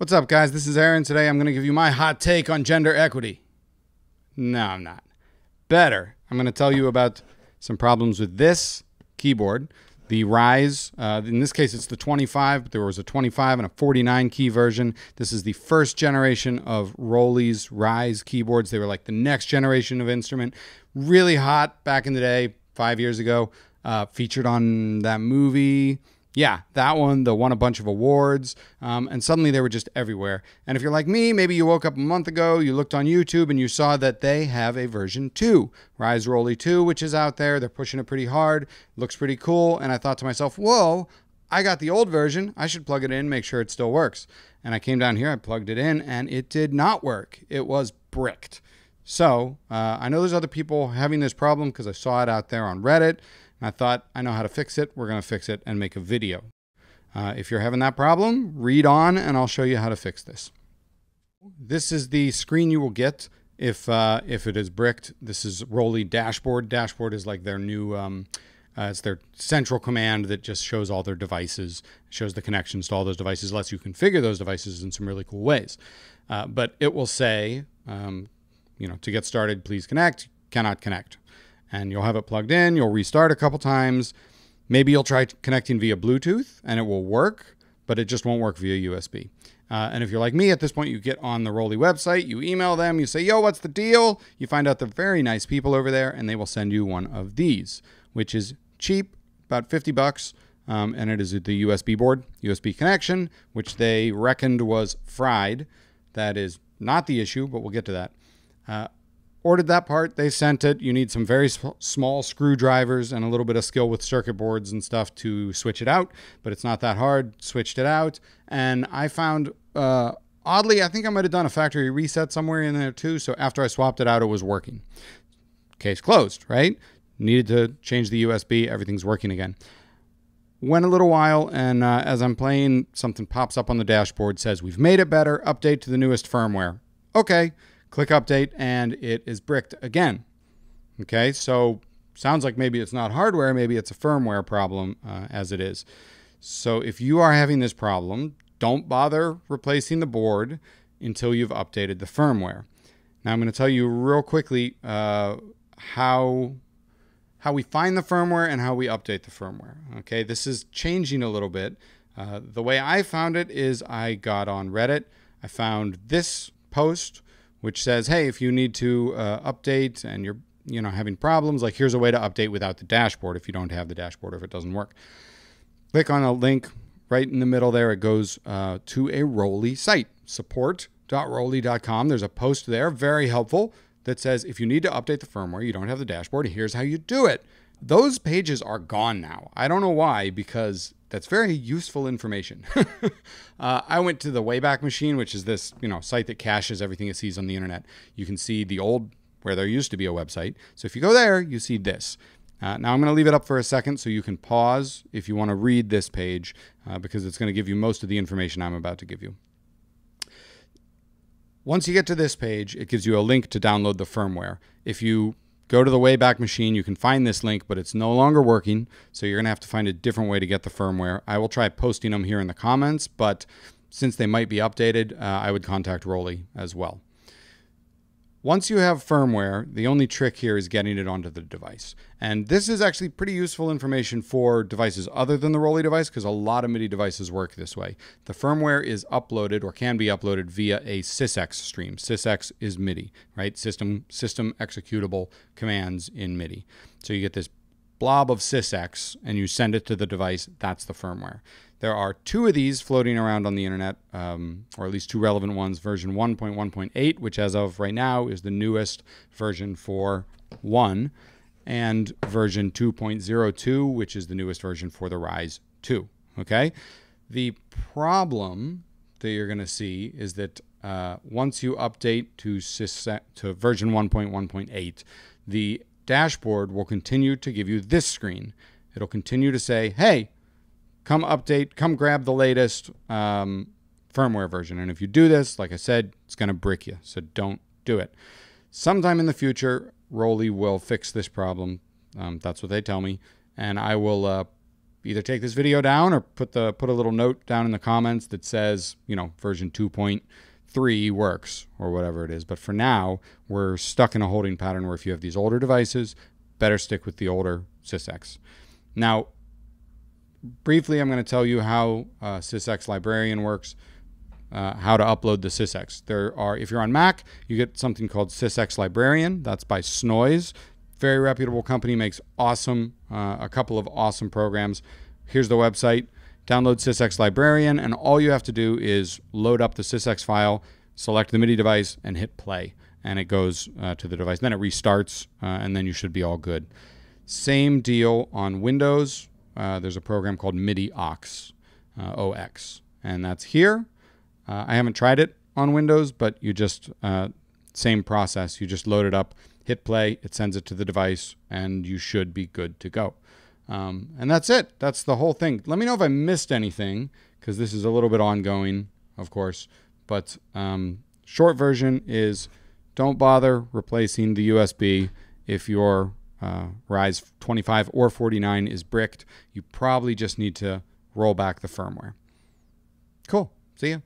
What's up, guys? This is Aaron. Today I'm going to give you my hot take on gender equity. No, I'm not. Better, I'm going to tell you about some problems with this keyboard. The Rise, uh, in this case, it's the 25, but there was a 25 and a 49 key version. This is the first generation of Rolly's Rise keyboards. They were like the next generation of instrument. Really hot back in the day, five years ago. Uh, featured on that movie. Yeah, that one, the won a bunch of awards, um, and suddenly they were just everywhere. And if you're like me, maybe you woke up a month ago, you looked on YouTube, and you saw that they have a version 2, Rise Rolly 2, which is out there. They're pushing it pretty hard, looks pretty cool. And I thought to myself, whoa, I got the old version. I should plug it in, make sure it still works. And I came down here, I plugged it in, and it did not work. It was bricked. So uh, I know there's other people having this problem because I saw it out there on Reddit. I thought, I know how to fix it. We're going to fix it and make a video. Uh, if you're having that problem, read on and I'll show you how to fix this. This is the screen you will get if, uh, if it is bricked. This is Roly Dashboard. Dashboard is like their new, um, uh, it's their central command that just shows all their devices, shows the connections to all those devices, lets you configure those devices in some really cool ways. Uh, but it will say, um, you know, to get started, please connect, cannot connect and you'll have it plugged in, you'll restart a couple times. Maybe you'll try connecting via Bluetooth and it will work, but it just won't work via USB. Uh, and if you're like me, at this point, you get on the Roly website, you email them, you say, yo, what's the deal? You find out they're very nice people over there, and they will send you one of these, which is cheap, about 50 bucks. Um, and it is the USB board, USB connection, which they reckoned was fried. That is not the issue, but we'll get to that. Uh, Ordered that part, they sent it. You need some very small screwdrivers and a little bit of skill with circuit boards and stuff to switch it out, but it's not that hard. Switched it out, and I found uh, oddly, I think I might have done a factory reset somewhere in there too. So after I swapped it out, it was working. Case closed, right? Needed to change the USB, everything's working again went a little while and uh, as i'm playing something pops up on the dashboard says we've made it better update to the newest firmware okay Click update and it is bricked again. Okay, so sounds like maybe it's not hardware, maybe it's a firmware problem uh, as it is. So if you are having this problem, don't bother replacing the board until you've updated the firmware. Now I'm going to tell you real quickly uh, how how we find the firmware and how we update the firmware. Okay, this is changing a little bit. Uh, the way I found it is I got on Reddit, I found this post, which says, hey, if you need to uh, update and you're you know having problems, like here's a way to update without the dashboard if you don't have the dashboard or if it doesn't work. Click on a link right in the middle there. It goes uh, to a Roly site, support.roly.com. There's a post there, very helpful, that says if you need to update the firmware, you don't have the dashboard, here's how you do it. Those pages are gone now. I don't know why, because that's very useful information. uh, I went to the Wayback Machine, which is this you know site that caches everything it sees on the internet. You can see the old where there used to be a website. So if you go there, you see this. Uh, now I'm going to leave it up for a second so you can pause if you want to read this page uh, because it's going to give you most of the information I'm about to give you. Once you get to this page, it gives you a link to download the firmware. If you go to the Wayback Machine. You can find this link, but it's no longer working. So you're going to have to find a different way to get the firmware. I will try posting them here in the comments, but since they might be updated, uh, I would contact Roly as well. Once you have firmware, the only trick here is getting it onto the device. And this is actually pretty useful information for devices other than the Rolly device because a lot of MIDI devices work this way. The firmware is uploaded or can be uploaded via a sysx stream. Sysx is MIDI, right? System system executable commands in MIDI. So you get this blob of sysx and you send it to the device, that's the firmware. There are two of these floating around on the internet, um, or at least two relevant ones version 1.1.8, which as of right now is the newest version for 1, and version 2.02, which is the newest version for the Rise 2. Okay? The problem that you're going to see is that uh, once you update to, to version 1.1.8, the dashboard will continue to give you this screen. It'll continue to say, hey, come update, come grab the latest um, firmware version. And if you do this, like I said, it's going to brick you. So don't do it. Sometime in the future, Roly will fix this problem. Um, that's what they tell me. And I will uh, either take this video down or put the put a little note down in the comments that says, you know, version 2.3 works or whatever it is. But for now, we're stuck in a holding pattern where if you have these older devices, better stick with the older SysX. Now, briefly, I'm going to tell you how uh, SysX Librarian works, uh, how to upload the SysX. There are, if you're on Mac, you get something called SysX Librarian. That's by Snoise. Very reputable company, makes awesome, uh, a couple of awesome programs. Here's the website. Download SysX Librarian, and all you have to do is load up the SysX file, select the MIDI device, and hit play. And it goes uh, to the device. Then it restarts, uh, and then you should be all good. Same deal on Windows. Uh, there's a program called MIDI OX, uh, OX, and that's here. Uh, I haven't tried it on Windows, but you just, uh, same process. You just load it up, hit play, it sends it to the device, and you should be good to go. Um, and that's it. That's the whole thing. Let me know if I missed anything, because this is a little bit ongoing, of course. But um, short version is don't bother replacing the USB if you're uh, rise 25 or 49 is bricked, you probably just need to roll back the firmware. Cool. See ya.